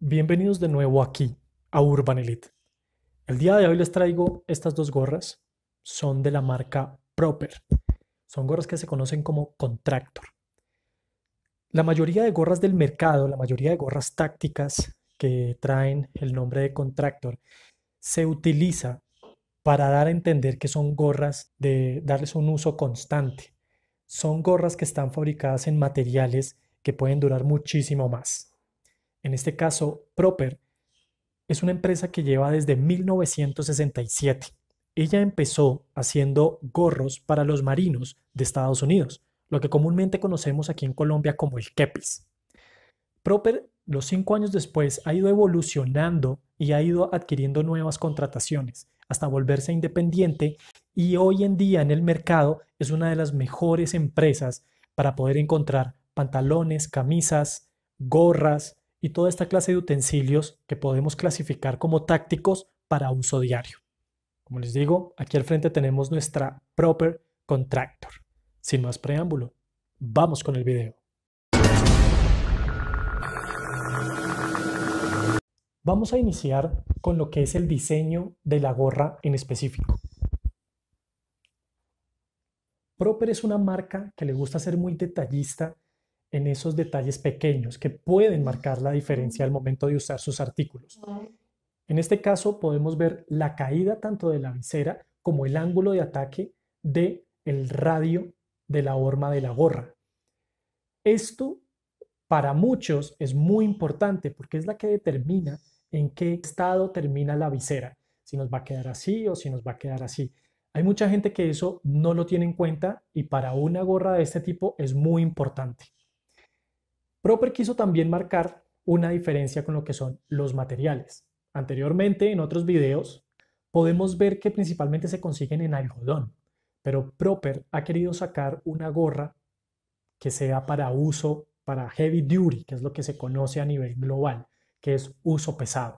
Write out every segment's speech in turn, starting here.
Bienvenidos de nuevo aquí a Urban Elite. El día de hoy les traigo estas dos gorras. Son de la marca Proper. Son gorras que se conocen como Contractor. La mayoría de gorras del mercado, la mayoría de gorras tácticas que traen el nombre de Contractor, se utiliza para dar a entender que son gorras de darles un uso constante. Son gorras que están fabricadas en materiales que pueden durar muchísimo más en este caso Proper, es una empresa que lleva desde 1967. Ella empezó haciendo gorros para los marinos de Estados Unidos, lo que comúnmente conocemos aquí en Colombia como el kepis. Proper, los cinco años después, ha ido evolucionando y ha ido adquiriendo nuevas contrataciones hasta volverse independiente y hoy en día en el mercado es una de las mejores empresas para poder encontrar pantalones, camisas, gorras, y toda esta clase de utensilios que podemos clasificar como tácticos para uso diario. Como les digo, aquí al frente tenemos nuestra proper contractor. Sin más preámbulo, vamos con el video. Vamos a iniciar con lo que es el diseño de la gorra en específico. Proper es una marca que le gusta ser muy detallista en esos detalles pequeños que pueden marcar la diferencia al momento de usar sus artículos. En este caso podemos ver la caída tanto de la visera como el ángulo de ataque de el radio de la horma de la gorra. Esto para muchos es muy importante porque es la que determina en qué estado termina la visera, si nos va a quedar así o si nos va a quedar así. Hay mucha gente que eso no lo tiene en cuenta y para una gorra de este tipo es muy importante. Proper quiso también marcar una diferencia con lo que son los materiales. Anteriormente, en otros videos, podemos ver que principalmente se consiguen en algodón, pero Proper ha querido sacar una gorra que sea para uso, para heavy duty, que es lo que se conoce a nivel global, que es uso pesado,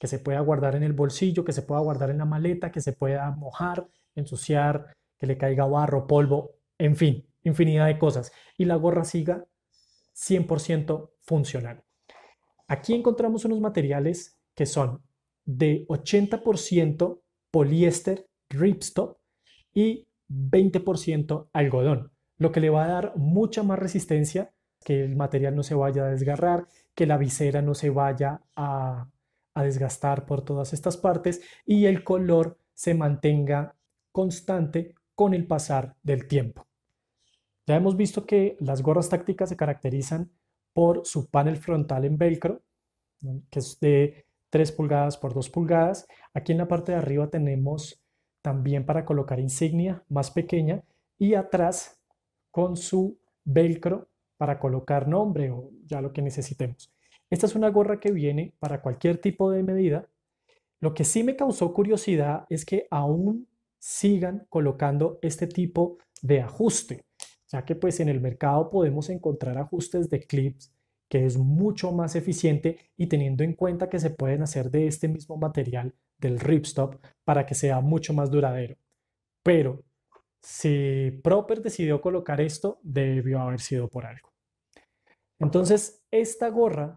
que se pueda guardar en el bolsillo, que se pueda guardar en la maleta, que se pueda mojar, ensuciar, que le caiga barro, polvo, en fin, infinidad de cosas. Y la gorra siga 100% funcional. Aquí encontramos unos materiales que son de 80% poliéster ripstop y 20% algodón, lo que le va a dar mucha más resistencia, que el material no se vaya a desgarrar, que la visera no se vaya a, a desgastar por todas estas partes y el color se mantenga constante con el pasar del tiempo. Ya hemos visto que las gorras tácticas se caracterizan por su panel frontal en velcro, que es de 3 pulgadas por 2 pulgadas. Aquí en la parte de arriba tenemos también para colocar insignia más pequeña y atrás con su velcro para colocar nombre o ya lo que necesitemos. Esta es una gorra que viene para cualquier tipo de medida. Lo que sí me causó curiosidad es que aún sigan colocando este tipo de ajuste ya que pues en el mercado podemos encontrar ajustes de clips que es mucho más eficiente y teniendo en cuenta que se pueden hacer de este mismo material del ripstop para que sea mucho más duradero. Pero si Proper decidió colocar esto, debió haber sido por algo. Entonces, esta gorra,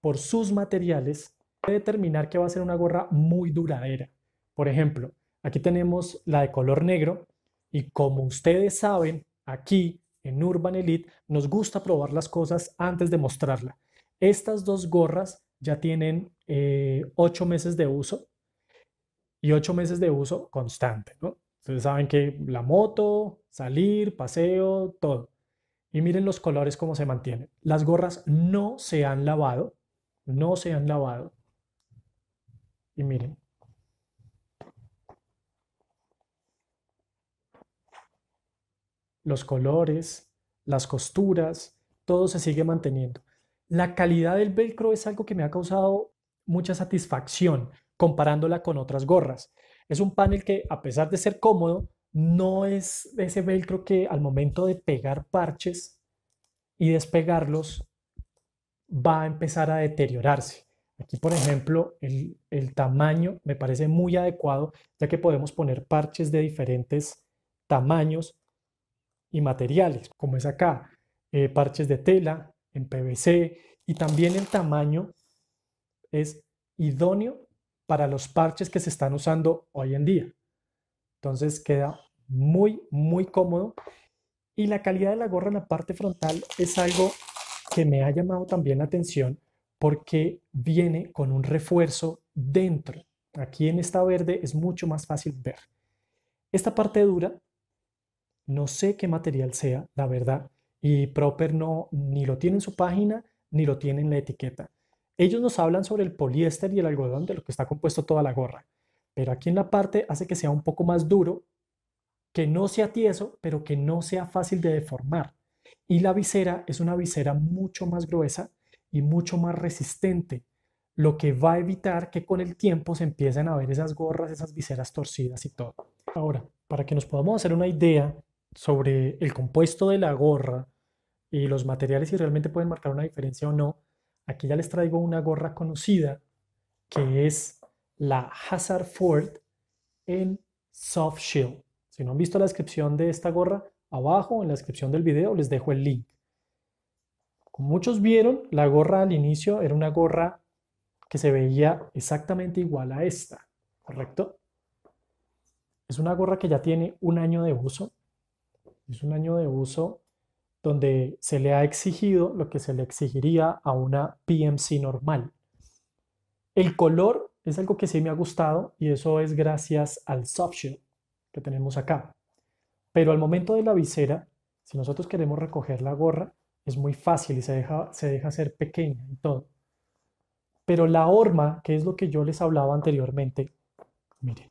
por sus materiales, puede determinar que va a ser una gorra muy duradera. Por ejemplo, aquí tenemos la de color negro y como ustedes saben, Aquí, en Urban Elite, nos gusta probar las cosas antes de mostrarla. Estas dos gorras ya tienen eh, ocho meses de uso y ocho meses de uso constante, ¿no? Ustedes saben que la moto, salir, paseo, todo. Y miren los colores cómo se mantienen. Las gorras no se han lavado, no se han lavado. Y miren, los colores, las costuras, todo se sigue manteniendo. La calidad del velcro es algo que me ha causado mucha satisfacción comparándola con otras gorras. Es un panel que a pesar de ser cómodo, no es ese velcro que al momento de pegar parches y despegarlos va a empezar a deteriorarse. Aquí, por ejemplo, el, el, tamaño me parece muy adecuado, ya que podemos poner parches de diferentes tamaños y materiales, como es acá, eh, parches de tela, en PVC, y también el tamaño es idóneo para los parches que se están usando hoy en día. Entonces queda muy, muy cómodo. Y la calidad de la gorra en la parte frontal es algo que me ha llamado también la atención porque viene con un refuerzo dentro. Aquí en esta verde es mucho más fácil ver. Esta parte dura no sé qué material sea, la verdad, y Proper no ni lo tiene en su página ni lo tiene en la etiqueta. Ellos nos hablan sobre el poliéster y el algodón de lo que está compuesto toda la gorra, pero aquí en la parte hace que sea un poco más duro, que no sea tieso, pero que no sea fácil de deformar. Y la visera es una visera mucho más gruesa y mucho más resistente, lo que va a evitar que con el tiempo se empiecen a ver esas gorras, esas viseras torcidas y todo. Ahora, para que nos podamos hacer una idea sobre el compuesto de la gorra y los materiales si realmente pueden marcar una diferencia o no, aquí ya les traigo una gorra conocida que es la Hazard Ford en Soft Shell. Si no han visto la descripción de esta gorra, abajo en la descripción del video les dejo el link. Como muchos vieron, la gorra al inicio era una gorra que se veía exactamente igual a esta, ¿correcto? Es una gorra que ya tiene un año de uso, es un año de uso donde se le ha exigido lo que se le exigiría a una PMC normal. El color es algo que sí me ha gustado y eso es gracias al softshell que tenemos acá. Pero al momento de la visera, si nosotros queremos recoger la gorra, es muy fácil y se deja, se deja hacer pequeña y todo. Pero la horma, que es lo que yo les hablaba anteriormente, miren.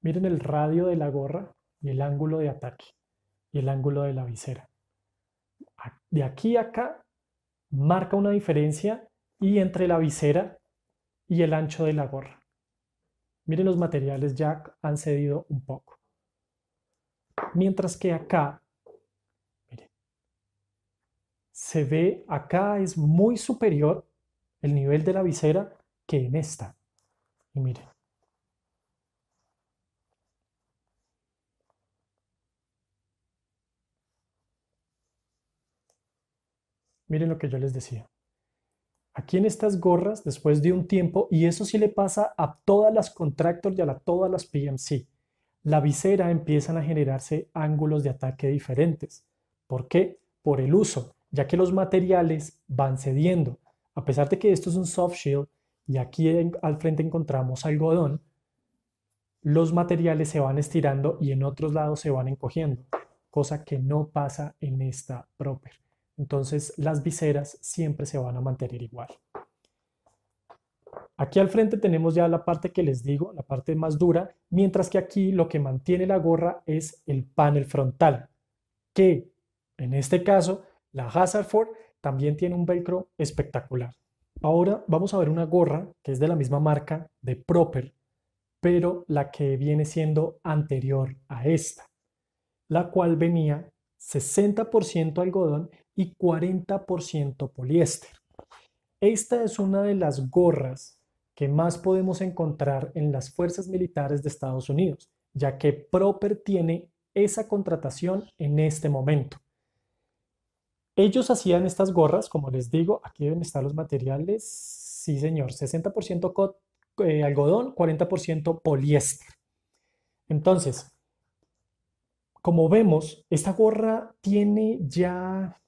Miren el radio de la gorra, y el ángulo de ataque y el ángulo de la visera. De aquí a acá marca una diferencia y entre la visera y el ancho de la gorra. Miren los materiales ya han cedido un poco. Mientras que acá, miren, se ve acá es muy superior el nivel de la visera que en esta. Y miren, Miren lo que yo les decía. Aquí en estas gorras, después de un tiempo, y eso sí le pasa a todas las contractors y a todas las PMC, la visera empiezan a generarse ángulos de ataque diferentes. ¿Por qué? Por el uso, ya que los materiales van cediendo. A pesar de que esto es un soft shield y aquí al frente encontramos algodón, los materiales se van estirando y en otros lados se van encogiendo, cosa que no pasa en esta proper. Entonces las viseras siempre se van a mantener igual. Aquí al frente tenemos ya la parte que les digo, la parte más dura, mientras que aquí lo que mantiene la gorra es el panel frontal, que en este caso la Hazard Ford también tiene un velcro espectacular. Ahora vamos a ver una gorra que es de la misma marca de Proper, pero la que viene siendo anterior a esta, la cual venía 60% algodón y 40% poliéster. Esta es una de las gorras que más podemos encontrar en las fuerzas militares de Estados Unidos, ya que Proper tiene esa contratación en este momento. Ellos hacían estas gorras, como les digo, aquí deben estar los materiales, sí señor, 60% eh, algodón, 40% poliéster. Entonces, como vemos, esta gorra tiene ya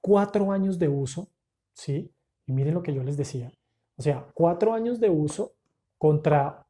cuatro años de uso, ¿sí? Y miren lo que yo les decía. O sea, cuatro años de uso contra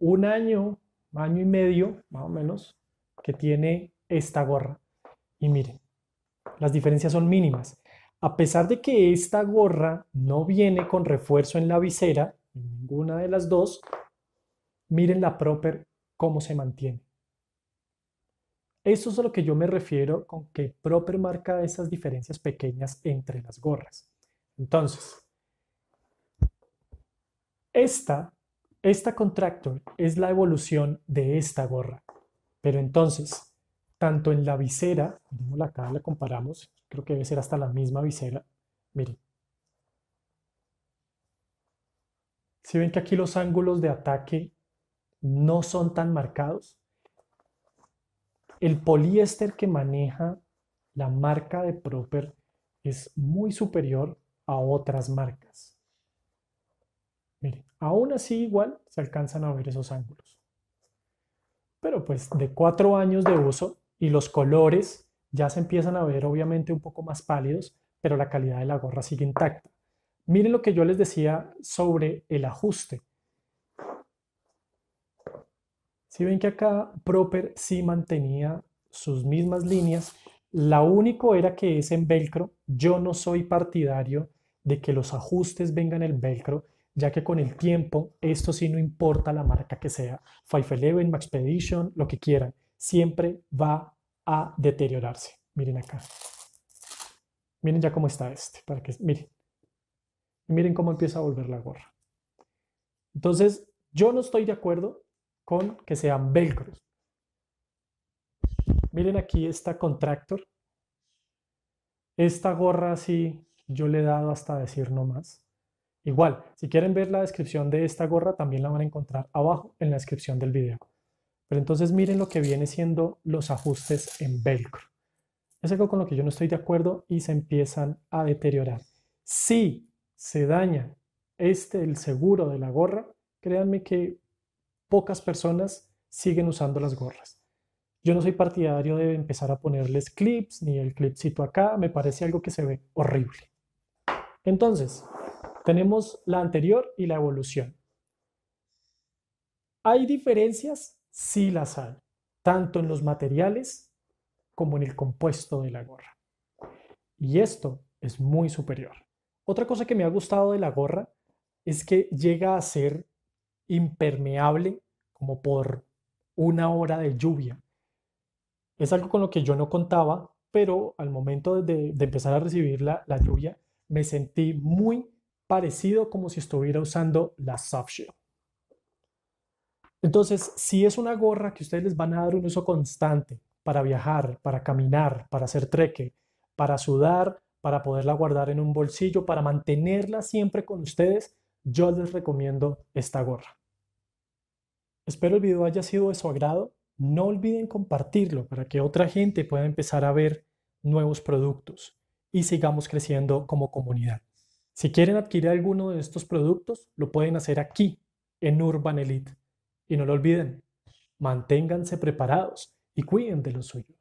un año, año y medio, más o menos, que tiene esta gorra. Y miren, las diferencias son mínimas. A pesar de que esta gorra no viene con refuerzo en la visera, en ninguna de las dos, miren la proper cómo se mantiene. Eso es a lo que yo me refiero con que Proper marca esas diferencias pequeñas entre las gorras. Entonces, esta, esta contractor es la evolución de esta gorra. Pero entonces, tanto en la visera, la acá, la comparamos, creo que debe ser hasta la misma visera. Miren. Si ven que aquí los ángulos de ataque no son tan marcados, el poliéster que maneja la marca de Proper es muy superior a otras marcas. Miren, aún así igual se alcanzan a ver esos ángulos. Pero pues de cuatro años de uso y los colores ya se empiezan a ver obviamente un poco más pálidos, pero la calidad de la gorra sigue intacta. Miren lo que yo les decía sobre el ajuste. Si ven que acá Proper sí mantenía sus mismas líneas, la único era que es en velcro. Yo no soy partidario de que los ajustes vengan en velcro, ya que con el tiempo, esto sí no importa la marca que sea, 511, Maxpedition, lo que quieran, siempre va a deteriorarse. Miren acá. Miren ya cómo está este, para que miren. Miren cómo empieza a volver la gorra. Entonces, yo no estoy de acuerdo con que sean velcros. Miren aquí esta contractor. Esta gorra así yo le he dado hasta decir no más. Igual, si quieren ver la descripción de esta gorra, también la van a encontrar abajo en la descripción del video. Pero entonces miren lo que viene siendo los ajustes en velcro. Es algo con lo que yo no estoy de acuerdo y se empiezan a deteriorar. Si se daña este, el seguro de la gorra, créanme que pocas personas siguen usando las gorras. Yo no soy partidario de empezar a ponerles clips, ni el clipcito acá, me parece algo que se ve horrible. Entonces, tenemos la anterior y la evolución. ¿Hay diferencias? Sí las hay, tanto en los materiales como en el compuesto de la gorra. Y esto es muy superior. Otra cosa que me ha gustado de la gorra es que llega a ser impermeable como por una hora de lluvia. Es algo con lo que yo no contaba, pero al momento de, empezar a recibir la, la, lluvia me sentí muy parecido como si estuviera usando la softshell. Entonces, si es una gorra que ustedes les van a dar un uso constante para viajar, para caminar, para hacer treque, para sudar, para poderla guardar en un bolsillo, para mantenerla siempre con ustedes, yo les recomiendo esta gorra. Espero el video haya sido de su agrado. No olviden compartirlo para que otra gente pueda empezar a ver nuevos productos y sigamos creciendo como comunidad. Si quieren adquirir alguno de estos productos, lo pueden hacer aquí, en Urban Elite. Y no lo olviden, manténganse preparados y cuiden de lo suyo.